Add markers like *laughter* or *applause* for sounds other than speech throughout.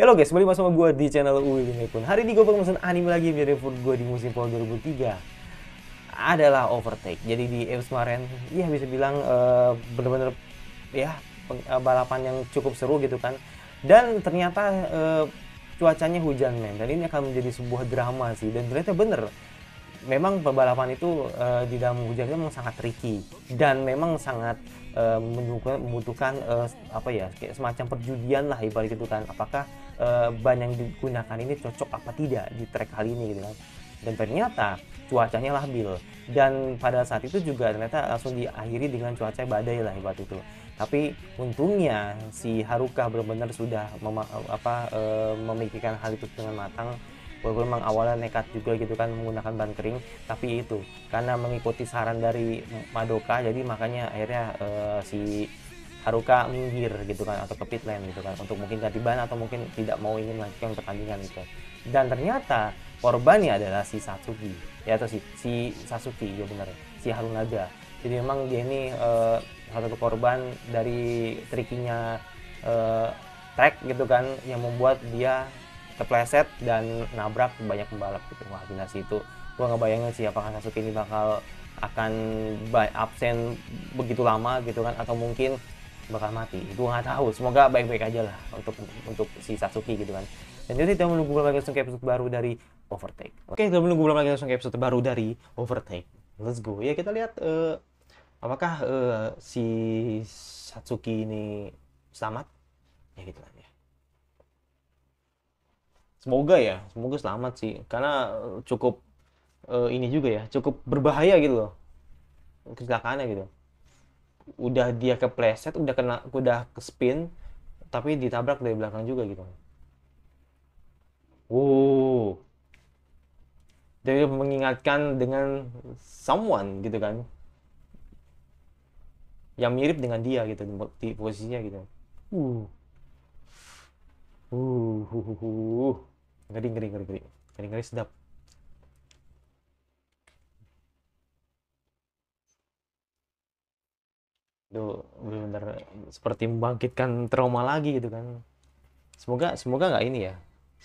Halo guys, kembali sama gue di channel Uwi Pun. Hari ini gue bakal mesen anime lagi menjadi favorit gue di musim Fall 2003 adalah Overtake. Jadi di Eves kemarin, ya bisa bilang eh, bener-bener uh, ya peng, uh, balapan yang cukup seru gitu kan. Dan ternyata uh, cuacanya hujan men. Dan ini akan menjadi sebuah drama sih. Dan ternyata bener memang pembalapan itu uh, di dalam hujan itu memang sangat tricky dan memang sangat uh, eh, membutuhkan, uh, eh, apa ya kayak semacam perjudian lah ibarat itu kan apakah uh, ban yang digunakan ini cocok apa tidak di trek kali ini gitu kan dan ternyata cuacanya labil dan pada saat itu juga ternyata langsung diakhiri dengan cuaca badai lah ibarat itu tapi untungnya si Haruka benar-benar sudah mema- apa e, memikirkan hal itu dengan matang walaupun memang awalnya nekat juga gitu kan menggunakan ban kering tapi itu karena mengikuti saran dari Madoka jadi makanya akhirnya uh, si Haruka minggir gitu kan atau ke pit lane gitu kan untuk mungkin ganti ban atau mungkin tidak mau ingin melanjutkan pertandingan gitu dan ternyata korbannya adalah si Sasuki ya atau si, si Sasuki ya bener si Harunaga jadi memang dia ini uh, satu korban dari trikinya uh, eh, track gitu kan yang membuat dia terpleset dan nabrak banyak pembalap gitu wah gila sih itu gua nggak bayangin sih apakah Sasuke ini bakal akan absen begitu lama gitu kan atau mungkin bakal mati gua nggak tahu semoga baik-baik aja lah untuk untuk si Sasuke gitu kan dan jadi kita menunggu lagi langsung episode baru dari Overtake oke kita menunggu lagi langsung episode baru dari Overtake let's go ya kita lihat uh, apakah uh, si Satsuki ini selamat ya gitu kan ya semoga ya semoga selamat sih karena eh, cukup uh, ini juga ya cukup berbahaya gitu loh kecelakaannya gitu udah dia kepleset udah kena udah ke spin tapi ditabrak dari belakang juga gitu wow dia mengingatkan dengan someone gitu kan yang mirip dengan dia gitu di posisinya gitu uh uh, uh, uh, uh ngeri ngeri ngeri ngeri ngeri ngeri sedap itu benar seperti membangkitkan trauma lagi gitu kan semoga semoga nggak ini ya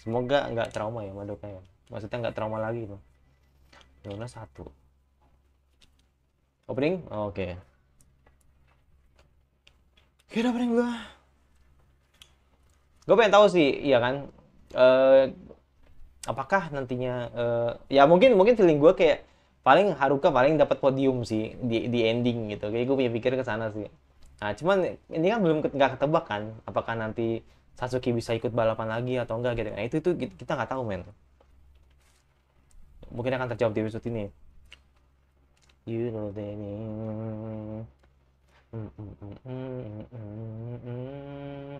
semoga nggak trauma ya Madoka ya maksudnya nggak trauma lagi itu Dona satu opening oh, oke okay. kira opening gua gue pengen tahu sih iya kan uh, apakah nantinya uh, ya mungkin mungkin feeling gue kayak paling Haruka paling dapat podium sih di di ending gitu kayak gue punya pikir ke sana sih nah cuman ini kan belum nggak ketebak kan apakah nanti Sasuke bisa ikut balapan lagi atau enggak gitu nah itu itu kita nggak tahu men mungkin akan terjawab di episode ini you know the name mm -mm -mm, mm, mm, mm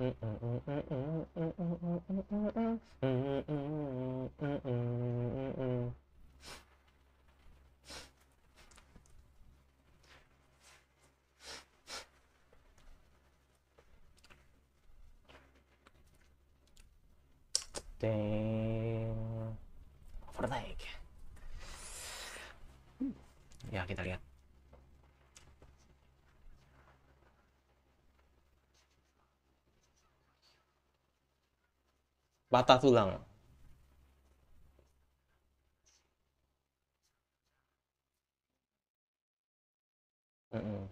Damn. What are they? Yeah, I get that again. patah tulang. Mm-mm.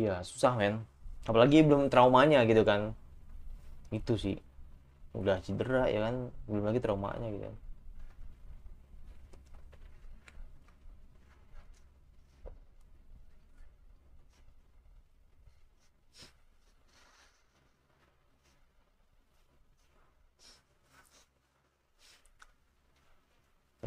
Iya, susah men. Apalagi belum traumanya gitu kan. Itu sih. Udah cedera ya kan, belum lagi traumanya gitu kan.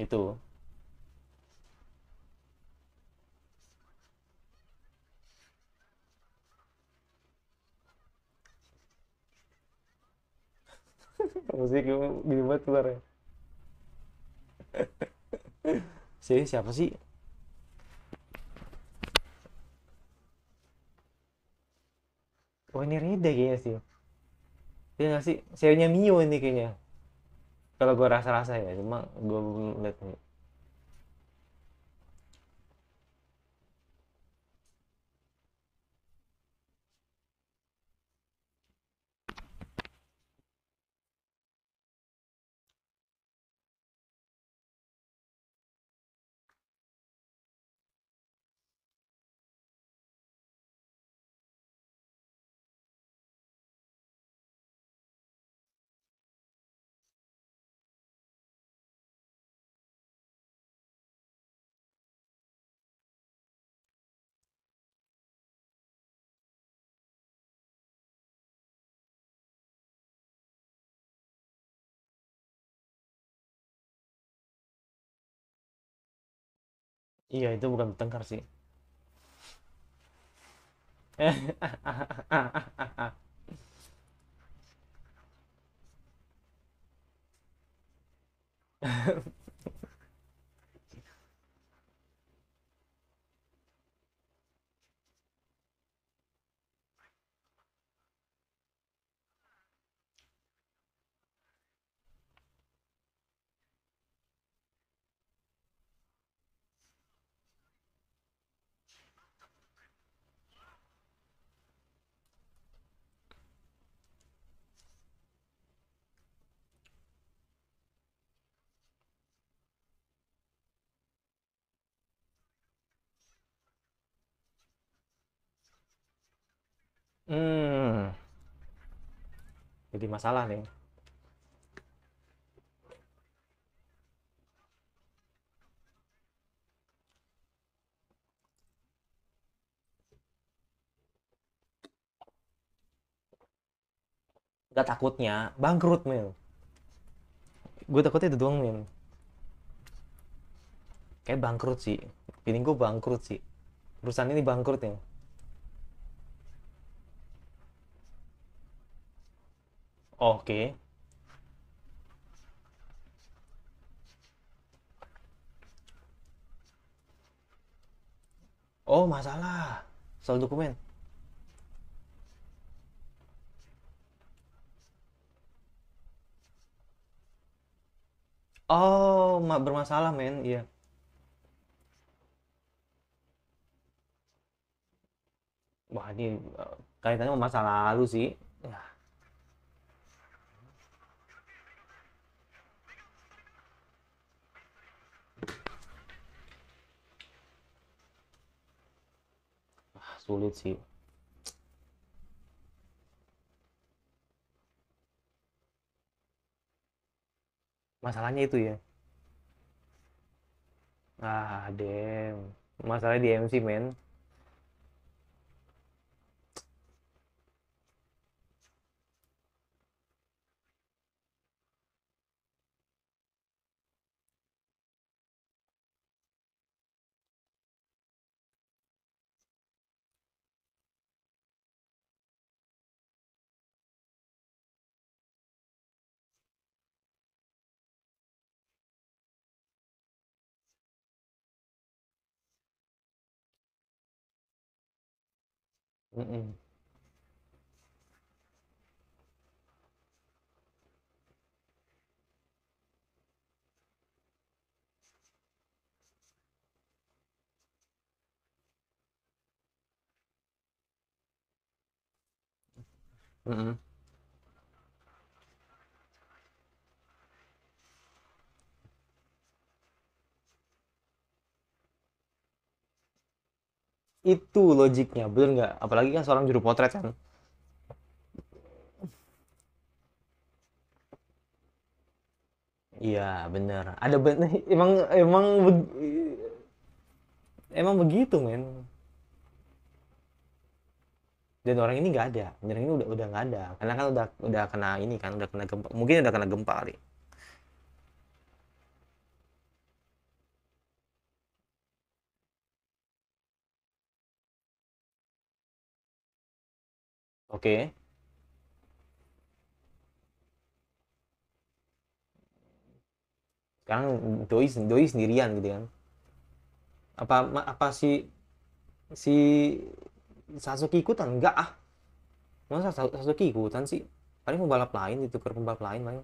itu *laughs* musik gini banget keluar ya *laughs* si siapa sih oh ini Reda kayaknya sih dia ngasih ceweknya Mio ini kayaknya kalau gue rasa-rasa ya cuma gue belum lihat Iya, itu bukan bertengkar sih. *laughs* jadi masalah nih gak takutnya bangkrut mil gue takutnya itu doang mil kayak bangkrut sih piringku gue bangkrut sih perusahaan ini bangkrut nih Oke. Oh, masalah. Soal dokumen. Oh, bermasalah, men. Iya. Wah, ini eh, kaitannya sama masa lalu sih. Ya. sulit sih masalahnya itu ya ah damn. Masalahnya di MC men Mm-mm. Mm-mm. itu logiknya bener nggak apalagi kan seorang juru potret kan iya bener ada bener *laughs* emang emang emang begitu men dan orang ini nggak ada orang ini udah udah nggak ada karena kan udah udah kena ini kan udah kena gempa mungkin udah kena gempa kali Oke. Sekarang doi doi sendirian gitu kan. Apa apa si si Sasuke ikutan? Enggak ah. Masa Sasuke ikutan sih? Paling pembalap lain itu pembalap lain paling.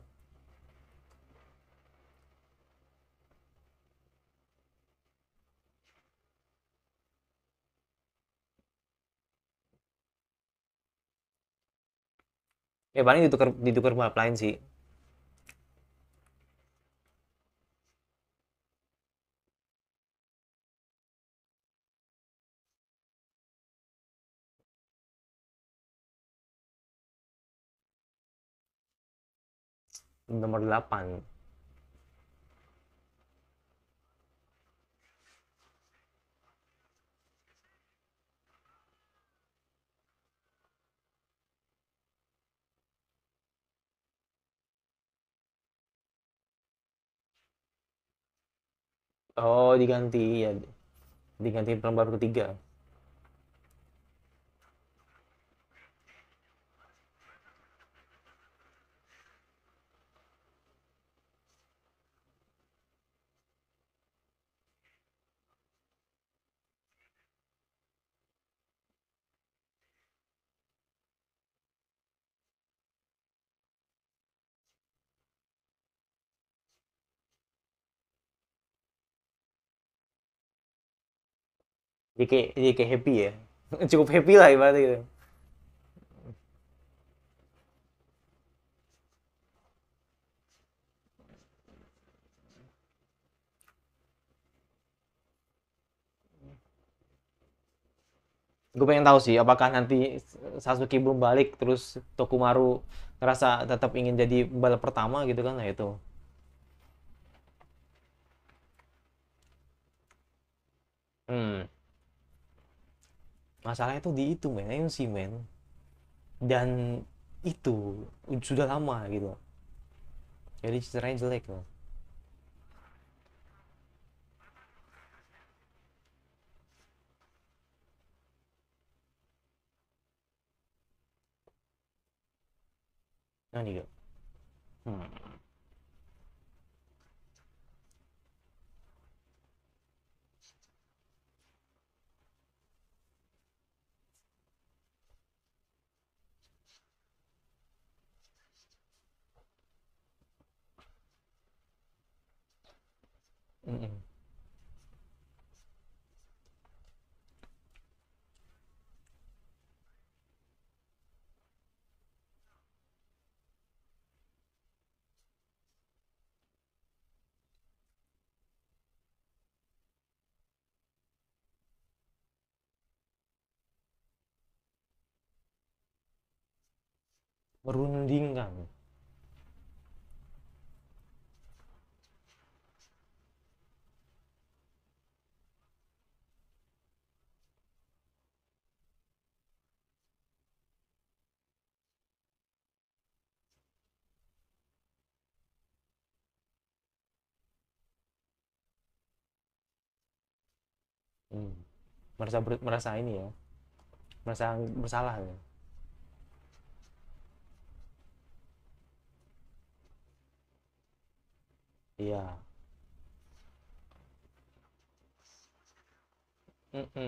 ya paling ditukar ditukar balap lain sih nomor 8 oh diganti ya diganti pelembar ketiga jadi kayak jadi kayak happy ya *laughs* cukup happy lah ibaratnya gitu gue pengen tahu sih apakah nanti Sasuke belum balik terus Tokumaru ngerasa tetap ingin jadi balap pertama gitu kan nah itu hmm masalahnya tuh di itu men MC men dan itu sudah lama gitu jadi ceritanya jelek loh Nah, juga. Hmm. Mm -mm. hmm. merasa ber, merasa ini ya merasa bersalah ya. Iya. Mm -mm.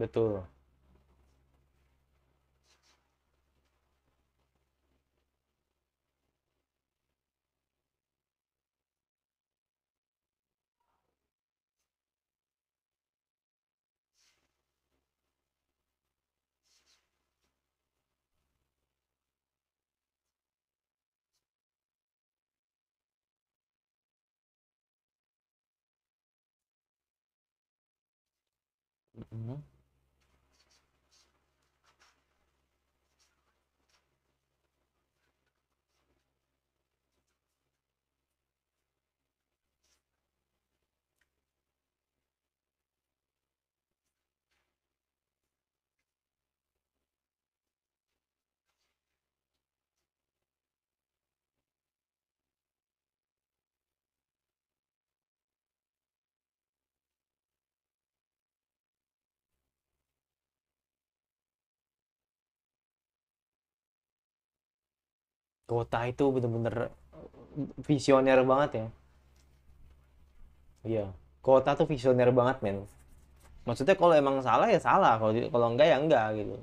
Betul. Mhm. Kota itu bener-bener visioner banget ya. Iya, Kota tuh visioner banget men. Maksudnya kalau emang salah ya salah, kalau kalau enggak ya enggak gitu.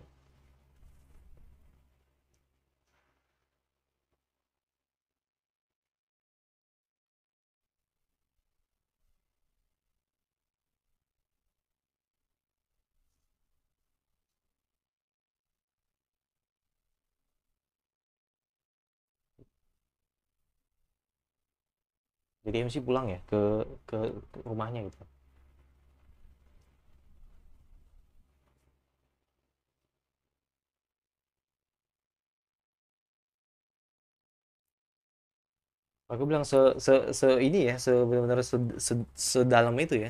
jadi MC pulang ya ke ke rumahnya gitu aku bilang se se se ini ya se benar-benar se, se sedalam itu ya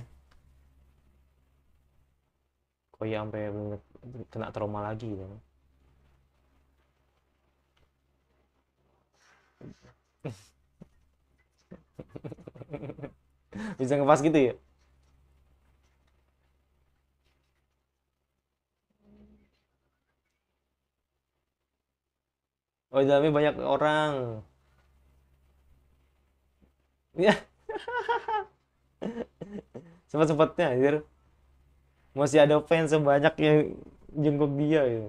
kok ya sampai benar kena trauma lagi gitu *laughs* *laughs* bisa ngepas gitu ya Oh, di dalamnya banyak orang. Ya. *laughs* Sempat-sempatnya, anjir. Masih ada fans sebanyak yang jenguk dia gitu.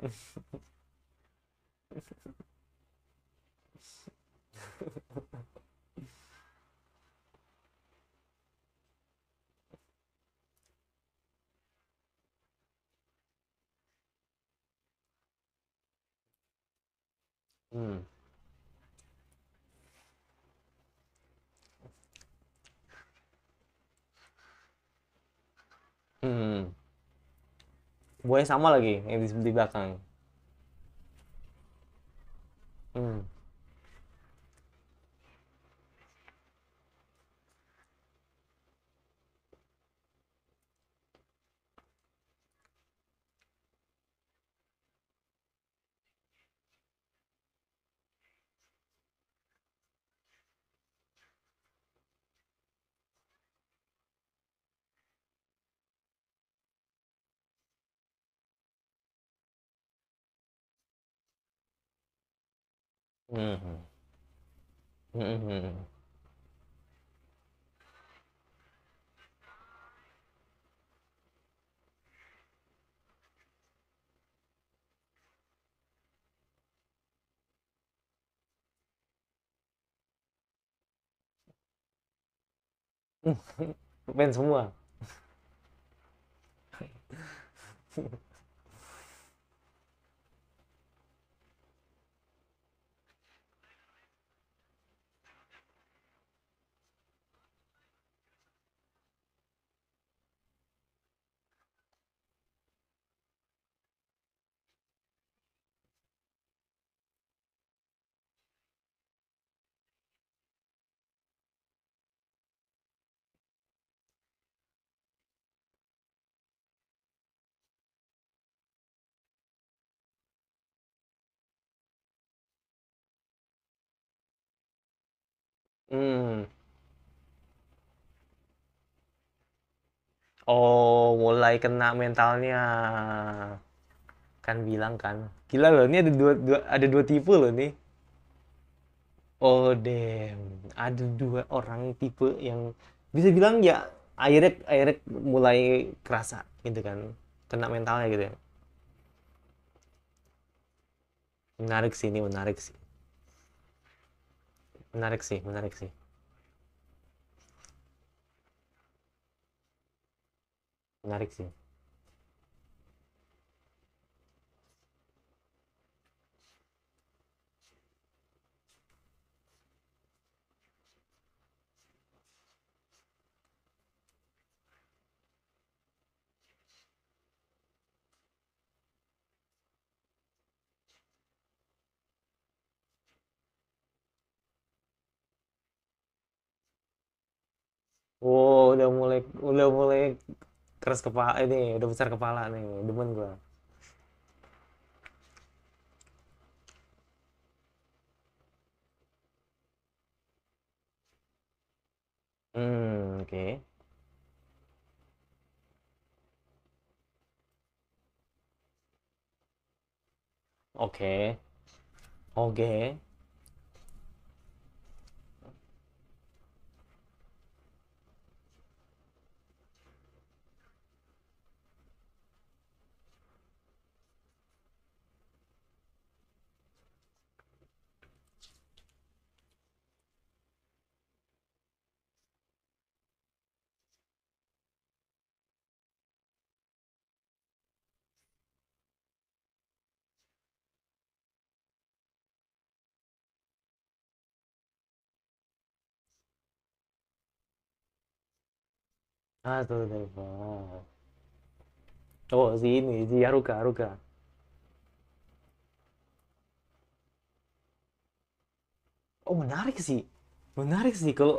mm. Mm. buahnya sama lagi yang di, di belakang Ừm. Ừm, ừm, ừm. Ừm, số 10. *laughs* Hmm. Oh, mulai kena mentalnya. Kan bilang kan. Gila loh, ini ada dua, dua ada dua tipe loh nih. Oh damn, ada dua orang tipe yang bisa bilang ya akhirnya akhirnya mulai kerasa gitu kan, kena mentalnya gitu ya. Menarik sih ini, menarik sih menarik sih menarik sih menarik sih Wow, udah mulai udah mulai keras kepala ini, udah besar kepala nih, demen gua. Hmm, oke. Okay. Oke. Okay. Oke. Okay. Ah, todo telepon. Oh, ini si Haruka, Haruka. Oh, menarik sih. Menarik sih kalau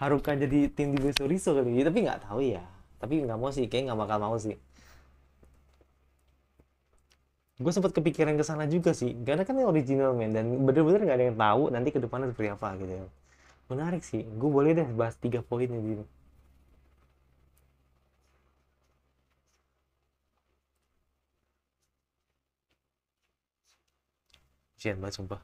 Haruka jadi tim di Besoriso kali ini, tapi nggak tahu ya. Tapi nggak mau sih, kayaknya nggak bakal mau sih. Gue sempat kepikiran ke sana juga sih, karena kan yang original men dan bener-bener nggak -bener ada yang tahu nanti ke depannya seperti apa gitu. Ya. Menarik sih, gue boleh deh bahas tiga poin ini. 见吧，总吧。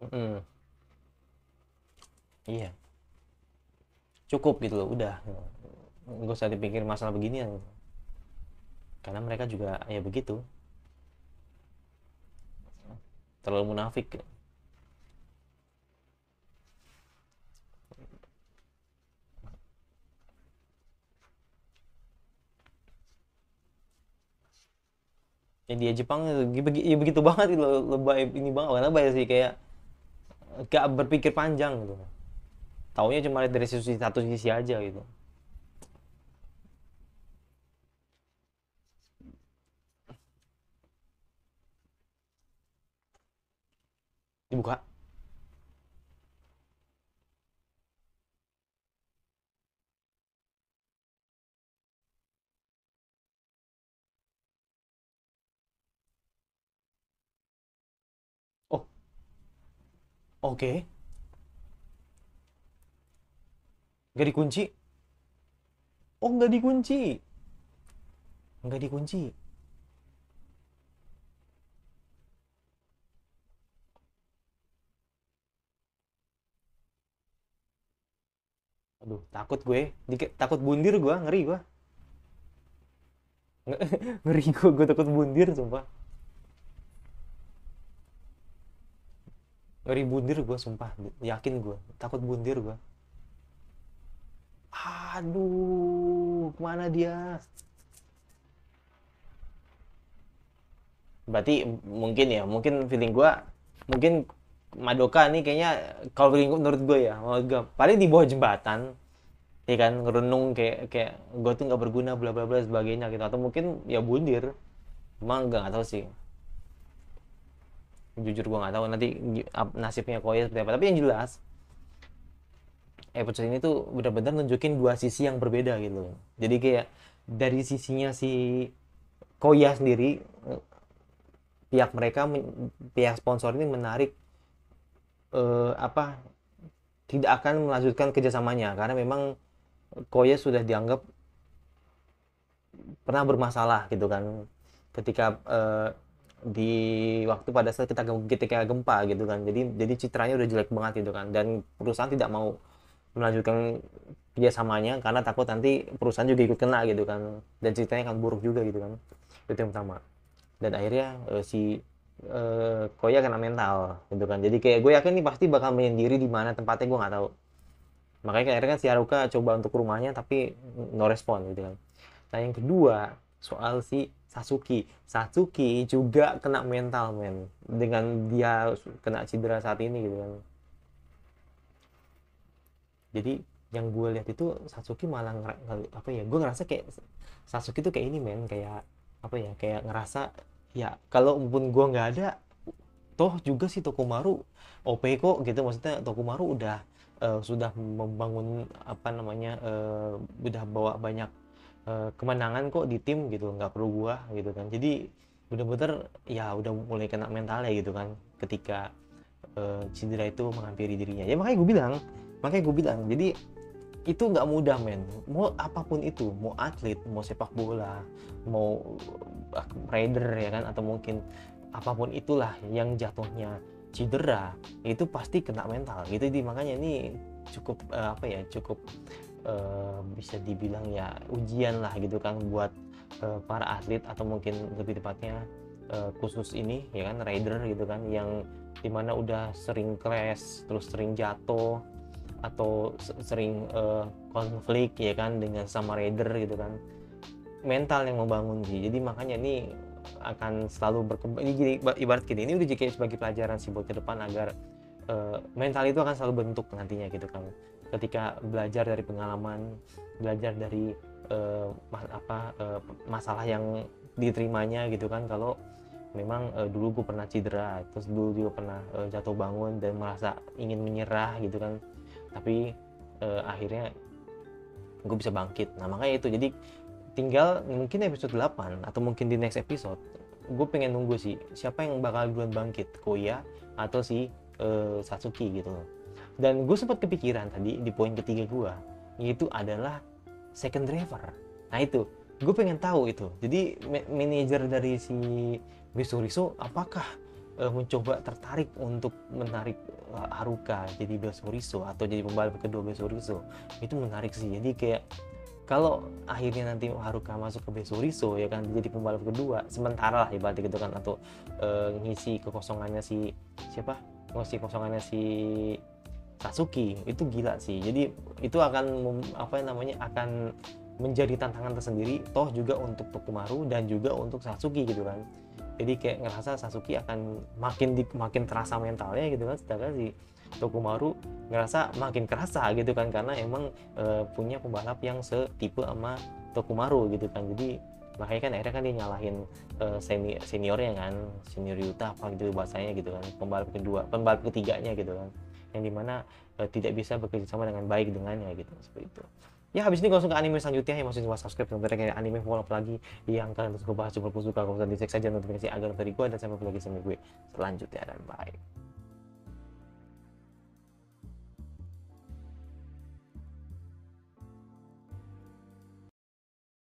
-hmm. Iya. Cukup gitu loh, udah. gue usah dipikir masalah begini beginian. Karena mereka juga ya begitu. Terlalu munafik. ya dia Jepang ya begitu banget gitu loh lebay ini banget karena sih kayak gak berpikir panjang gitu taunya cuma dari sisi satu sisi aja gitu dibuka Oke. Gak dikunci? Oh, gak dikunci. Gak dikunci. Aduh, takut gue. takut bundir gue, ngeri gue. *laughs* Ngeri gue, gue takut bundir, sumpah. ngeri bundir gue sumpah yakin gue takut bundir gue aduh kemana dia berarti mungkin ya mungkin feeling gue mungkin Madoka nih kayaknya kalau feeling gue menurut gue ya menurut gue paling di bawah jembatan ya kan ngerenung kayak kayak gue tuh nggak berguna bla bla bla sebagainya gitu atau mungkin ya bundir emang gak, gak tau sih jujur gue nggak tahu nanti nasibnya Koya seperti apa tapi yang jelas episode ini tuh benar-benar nunjukin dua sisi yang berbeda gitu jadi kayak dari sisinya si Koya sendiri pihak mereka pihak sponsor ini menarik eh, apa tidak akan melanjutkan kerjasamanya karena memang Koya sudah dianggap pernah bermasalah gitu kan ketika eh, di waktu pada saat kita ketika gempa gitu kan jadi jadi citranya udah jelek banget gitu kan dan perusahaan tidak mau melanjutkan kerjasamanya karena takut nanti perusahaan juga ikut kena gitu kan dan ceritanya akan buruk juga gitu kan itu yang pertama dan akhirnya uh, si uh, Koya kena mental gitu kan jadi kayak gue yakin ini pasti bakal menyendiri di mana tempatnya gue nggak tahu makanya akhirnya kan si Haruka coba untuk rumahnya tapi no respon gitu kan nah yang kedua soal si Sasuke. Sasuke juga kena mental men dengan dia kena cedera saat ini gitu kan. Jadi yang gue lihat itu Sasuke malah apa ya gue ngerasa kayak Sasuke itu kayak ini men kayak apa ya kayak ngerasa ya kalau pun gue nggak ada toh juga si Tokumaru OP kok gitu maksudnya Tokumaru udah uh, sudah membangun apa namanya uh, udah bawa banyak Eh, kemenangan kok di tim gitu nggak perlu gua gitu kan jadi bener-bener ya udah mulai kena mental ya gitu kan ketika uh, cedera itu menghampiri dirinya ya makanya gue bilang makanya gue bilang jadi itu nggak mudah men mau apapun itu mau atlet mau sepak bola mau eh, rider ya kan atau mungkin apapun itulah yang jatuhnya cedera itu pasti kena mental gitu jadi makanya ini cukup uh, apa ya cukup Eh, bisa dibilang ya ujian lah gitu kan buat uh, para atlet atau mungkin lebih tepatnya uh, khusus ini ya kan rider gitu kan yang dimana udah sering crash terus sering jatuh atau sering uh, konflik ya kan dengan sama rider gitu kan mental yang membangun sih jadi makanya ini akan selalu berkembang ini jadi ibarat gini ini udah jadi sebagai pelajaran sih buat ke depan agar mental itu akan selalu bentuk nantinya gitu kan ketika belajar dari pengalaman belajar dari uh, apa uh, masalah yang diterimanya gitu kan kalau memang uh, dulu gue pernah cedera terus dulu juga pernah uh, jatuh bangun dan merasa ingin menyerah gitu kan tapi uh, akhirnya gue bisa bangkit nah makanya itu jadi tinggal mungkin episode 8 atau mungkin di next episode gue pengen nunggu sih siapa yang bakal duluan bangkit Koya atau si uh, Satsuki gitu loh dan gue sempat kepikiran tadi di poin ketiga gue yaitu adalah second driver nah itu gue pengen tahu itu jadi manajer dari si Riso Riso apakah uh, mencoba tertarik untuk menarik uh, Haruka jadi Besoriso atau jadi pembalap kedua Besoriso itu menarik sih jadi kayak kalau akhirnya nanti Haruka masuk ke Besoriso ya kan jadi pembalap kedua sementara lah ibaratnya gitu kan atau uh, ngisi kekosongannya si siapa ngisi oh, kosongannya si Sasuke itu gila sih jadi itu akan mem, apa namanya akan menjadi tantangan tersendiri toh juga untuk Tokumaru dan juga untuk Sasuke gitu kan jadi kayak ngerasa Sasuke akan makin di, makin terasa mentalnya gitu kan sedangkan si Tokumaru ngerasa makin kerasa gitu kan karena emang e, punya pembalap yang setipe sama Tokumaru gitu kan jadi makanya kan akhirnya kan dia nyalahin senior eh, seni seniornya kan senior Yuta apa gitu bahasanya gitu kan pembalap kedua pembalap ketiganya gitu kan yang dimana e, tidak bisa bekerja sama dengan baik dengannya gitu seperti itu ya habis ini langsung ke anime selanjutnya yang masih semua subscribe dan yang anime follow up lagi yang kalian terus gue bahas pun suka kalau di cek saja notifikasi agar dari gue dan sampai lagi sama gue selanjutnya dan bye